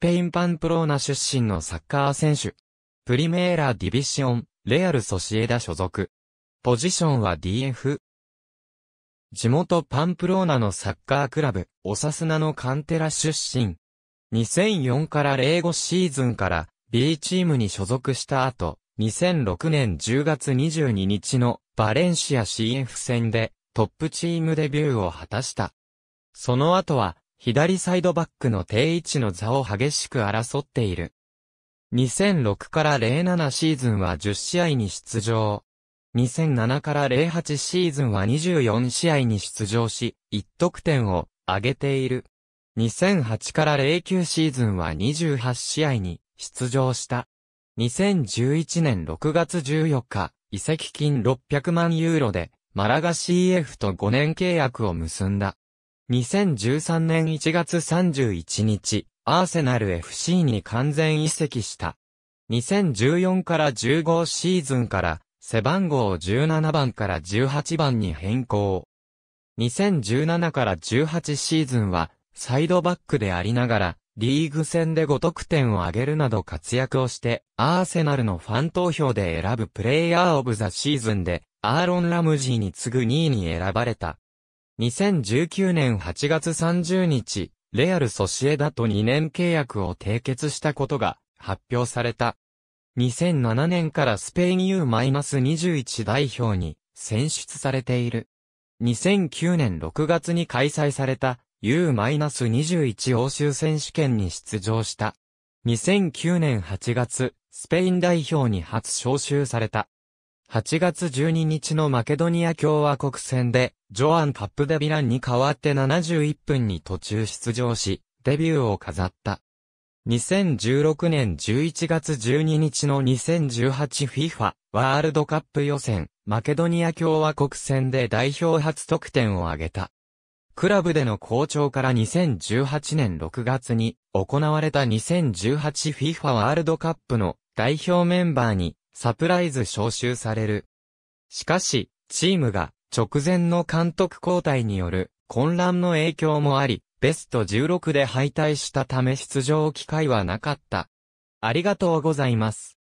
ペインパンプローナ出身のサッカー選手。プリメーラディビシオン、レアルソシエダ所属。ポジションは DF。地元パンプローナのサッカークラブ、オサスナのカンテラ出身。2004から05シーズンから B チームに所属した後、2006年10月22日のバレンシア CF 戦でトップチームデビューを果たした。その後は左サイドバックの定位置の座を激しく争っている。2006から07シーズンは10試合に出場。2007から08シーズンは24試合に出場し、1得点を挙げている。2008から09シーズンは28試合に出場した。2011年6月14日、移籍金600万ユーロで、マラガ CF と5年契約を結んだ。2013年1月31日、アーセナル FC に完全移籍した。2014から15シーズンから、背番号を17番から18番に変更。2017から18シーズンは、サイドバックでありながら、リーグ戦で5得点を挙げるなど活躍をして、アーセナルのファン投票で選ぶプレイヤーオブザシーズンで、アーロン・ラムジーに次ぐ2位に選ばれた。2019年8月30日、レアル・ソシエダと2年契約を締結したことが発表された。2007年からスペイン U-21 代表に選出されている。2009年6月に開催された U-21 欧州選手権に出場した。2009年8月、スペイン代表に初招集された。8月12日のマケドニア共和国戦で、ジョアン・カップデビランに代わって71分に途中出場し、デビューを飾った。2016年11月12日の 2018FIFA ワールドカップ予選、マケドニア共和国戦で代表初得点を挙げた。クラブでの好調から2018年6月に行われた 2018FIFA ワールドカップの代表メンバーにサプライズ招集される。しかし、チームが直前の監督交代による混乱の影響もあり、ベスト16で敗退したため出場機会はなかった。ありがとうございます。